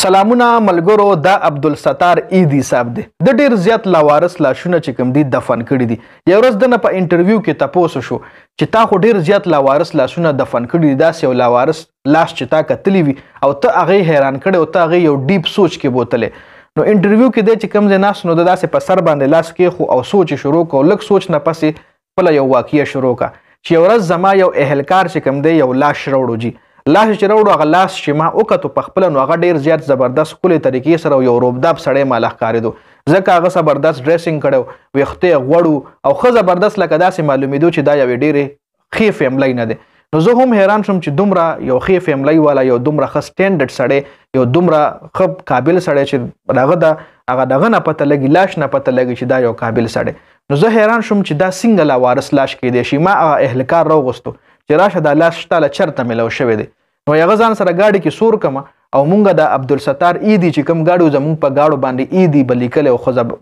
سلامونه ملګرو دا عبد الستار ایدی صاحب دی د ډیر زیات لاوارث لاشونه چې کوم دي دفن کړي دي یو ورځ دنه په انټرویو کې تاسو شو چې تا خو ډیر زیات لاوارث لاشونه دفن کړي دي دا یو لاوارث لاش چې تا کتلی وي او ته هغه حیران کړي او ته هغه یو ډیپ سوچ کې بوتلې نو انټرویو کې د چې کوم ځای ناس نو داسې په سر باندې لاس کې خو او سوچ شروع کو لک سوچ نه پسې خپل یو واقعي شروع کا چې ورځ زما یو اهلکار چې کوم دی یو لاش راوړو جی لاس چې راوړو هغه لاس چې ما وکړو په خپل نو هغه ډیر زیات زبردست کولې طریقې سره یو روبداب سړی مال ښکارېدو ځکه هغه زبردست ډریسینګ کړو ویخته غوړو او خو زبردست لکه داسې معلومیدو چې دا یو ډیره خې فیملی نه دی نو زه هم حیران شوم چې دومره یو خې فیملی والا یو دومره ښه سټینډرډ سړی یو دومره خب قابل سړی چې دغه د هغه دغه نه پته لګي لاش نه پته لګي چې دا یو قابل سړی نو زه حیران شوم چې دا څنګه لا وارث لاش کې دی شي ما اهلکار راغوستو چې راشه دا لاس شتاله چرته ملو شوی دی نو هغه ځان سره گاډي کې سور کما او مونږه د عبدالستار ایدی چې کم گاډو زمونږ په گاډو باندې ایدی بلیکل او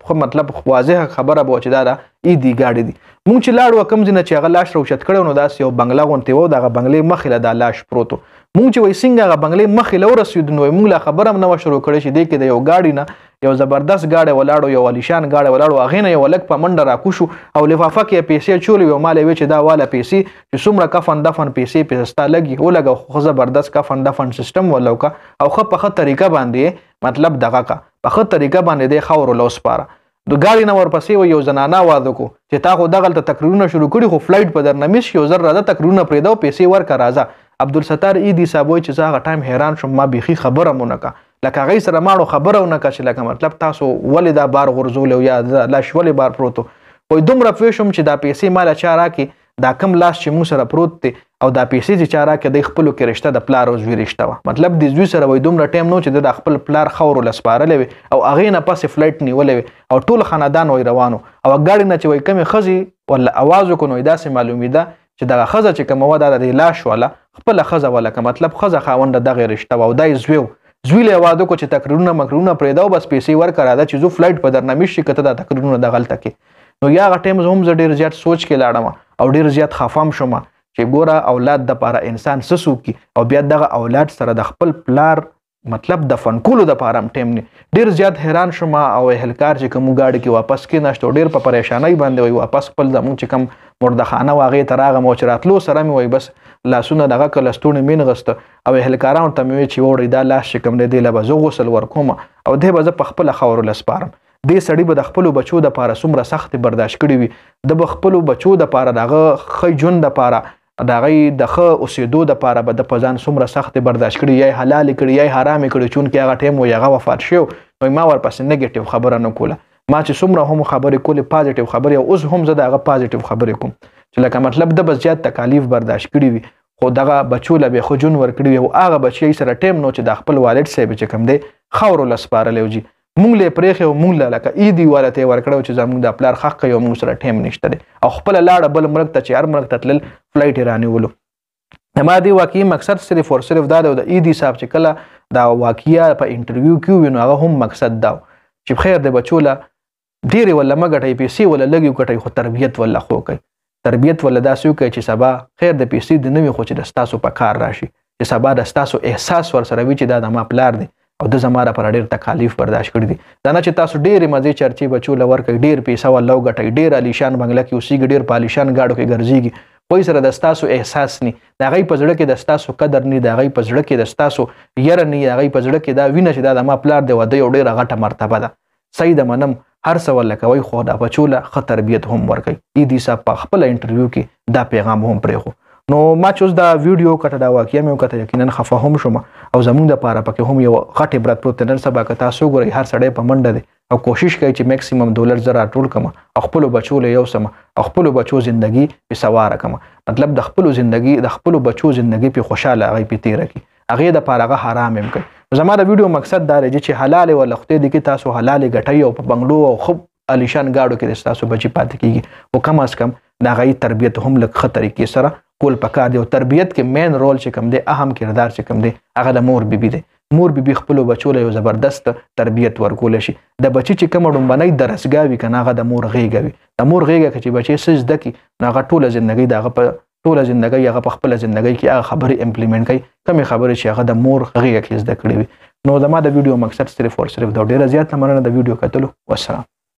خو مطلب واضح خبره بو چې دا دا ایدی گاډي دی مونږ چې لاړو کم ځنه چې هغه لاش روشت کړو نو داس یو بنگلا غونټي وو دغه بنگلې مخې له دا لاش پروتو مونږ چې وای څنګه غ بنگلې مخې لور رسید نو مونږ لا خبره هم نه شروع کړې چې د کې د یو گاډي نه یو زبردست گاډي ولاړو یو الیشان گاډي ولاړو اغه نه یو لک په منډه را کوشو او لفافه کې پیسې چولې یو مالې وچ دا والا پیسې چې څومره کفن دفن پیسې پیستا لګي او لګه خو زبردست کفن دفن سیستم ولوکا او خپ په طریقه باندې مطلب دغه کا په خپ طریقه باندې د خاور لوس پاره د ګاډي نه ورپسې یو زنانه واده کو چې تا خو دغلت تقریرونه شروع کړي خو فلایټ په درنمیس یو زر را ده تقریرونه پرېدو پیسې ورکا راځه عبدالستار ایدی صاحب وایي چې زه هغه ټایم حیران شوم ما بیخي خبره مو نه کړه لکه هغې سره ماړو خبره ونه کړه چې لکه مطلب تاسو ولې دا بار غورځولی یا لاش ولې بار پروت وایي دومره پوه شوم چې دا پیسې ما له چا راکړي دا کم لاس چې موږ سره پروت دی او دا پیسې چې چا راکړي دی خپلو کې رشته د پلار او زوی رشته وه مطلب د زوی سره وایي دومره ټایم نو چې د دا خپل پلار خاورو له سپارلی وي او هغې نه پسې فلایټ نیولی وي او ټول خاندان وایي روانو او ګاډي نه چې وایي کمې ښځې ولا اواز وکړو نو داسې معلومېده چې دغه ښځه چې کومه وه دا د لاش واله خپل خزه ولا که مطلب خزه خاوند دغه رشتہ او دای زویو زوی له واده کو چې تکرارونه مکرونه پرې دا بس پیسې ورکړه دا چې زو فلایټ په درنامه شي کته دا تکرارونه د غلطه کې نو یا غټیم زوم ز ډیر زیات سوچ کې لاړم او ډیر زیات خفام شوم چې ګوره اولاد د پاره انسان سسو کی او بیا دغه اولاد سره د خپل پلار مطلب د فن کولو د پاره ټیم نه ډیر زیات حیران شوم او اهلکار چې کوم گاډ کې واپس کې نشته ډیر په پریشانای باندې وای واپس خپل زمون چې کوم مردخانه واغې تراغه مو چې راتلو سره مې وای بس لاسونه دغه کلستونه مين غسته او اهلکارانو ته مې چې وړي دا لاس شکم دی له بزو غسل ورکوم او دې بزه په خپل خاور لسپارم دې سړی به د خپل بچو د پاره سمره سخت برداشت کړی وي د خپل بچو د پاره دغه خې جون د پاره داغه د خ اوسېدو د پاره به د پزان سمره سخت برداشت کړي یا حلال کړي یا حرام کړي چون کې هغه ټیم و یغه وفات شو نو ما ورپسې نیگیټیو خبره نه کوله ما چې سمره هم خبرې کولې پازیټیو خبرې اوس هم زه دغه پازیټیو خبرې کوم چې لکه مطلب د بس زیات تکالیف برداشت کړي وي خو دغه بچو له به خجون ور کړی او هغه بچي سره ټیم نو چې د خپل والد سیب چې کم دی خاور لسپارل او جی مونږ له پرېخ او مونږ له لکه ای دی والته ور کړو چې زمونږ د پلار حق یو مونږ سره ټیم نشته دی او خپل لاړه بل ملک ته چې هر ملک ته تل فلایټ رانی ولو ما دی واقعي مقصد صرف او صرف دا د ای دی صاحب چې کله دا واقعیا په انټرویو کې وینو هغه هم مقصد دا چې خیر د بچو له ډیره ولا مګټي پیسې ولا لګي کټي خو تربيت ولا خو کوي تربیت ولدا سو کوي چې سبا خیر د پیسې د نوې خو چې د ستاسو په کار راشي چې سبا د ستاسو احساس ور سره وي چې دا د ما پلار دی او د زماره پر ډیر تکالیف برداشت کړی دي دا نه چې تاسو ډیر مزه چرچی بچو لور کې ډیر پیسې ولو غټي ډیر الیشان بنگله کې اوسې ډیر پالیشان گاډو کې ګرځيږي کوئی سره د ستاسو احساس نه دا غي پزړه کې د ستاسو قدر نه دا غي پزړه کې د ستاسو ير نه دا غي پزړه کې دا وینه چې دا د ما پلار دی وده یو ډیر غټه مرتبه ده سید منم هر څه ولکوي خو د بچوله ښه تربیت هم ورکوي ای دي صاحب په خپل انټرویو کې دا پیغام هم پرې خو نو ما چې دا ویډیو کټه دا واقعیا مې کته یقینا خفه هم شوم او زمونږ د پاره پکې هم یو غټه عبرت پروت نن سبا که تاسو ګورئ هر سړی په منډه دی او کوشش کوي چې مکسیمم ډالر زرا ټول کما خپل بچو له یو سم خپل بچو ژوندۍ په سوار کما مطلب د خپل ژوندۍ د خپل بچو ژوندۍ په خوشاله غي په تیر کی هغه د پاره حرام هم کوي زما د ویډیو مقصد دا دی چې حلال ول خو دې کې تاسو حلال غټي او په بنگلو او خوب الیشان گاډو کې تاسو بچی پاتې کیږي او کم از کم دا غي تربيت هم لک خطر کې سره کول پکار دی او تربيت کې مین رول چې کم دی اهم کردار چې کم دی هغه د مور بیبي دی مور بیبي خپل بچو له زبردست تربيت ورکول شي د بچی چې کوم ډمبنۍ درسګاوي کنه هغه د مور غيګوي د مور غيګه چې بچي سجده کې هغه ټوله ژوندۍ دغه په ټول ژوندۍ هغه په خپل ژوندۍ کې هغه خبره امپلیمنٹ کوي کومه خبره چې هغه د مور غږی کې زده کړی وي نو زموږ د ویډیو مقصد صرف او صرف دا ډیره زیات مننه د ویډیو کتلو والسلام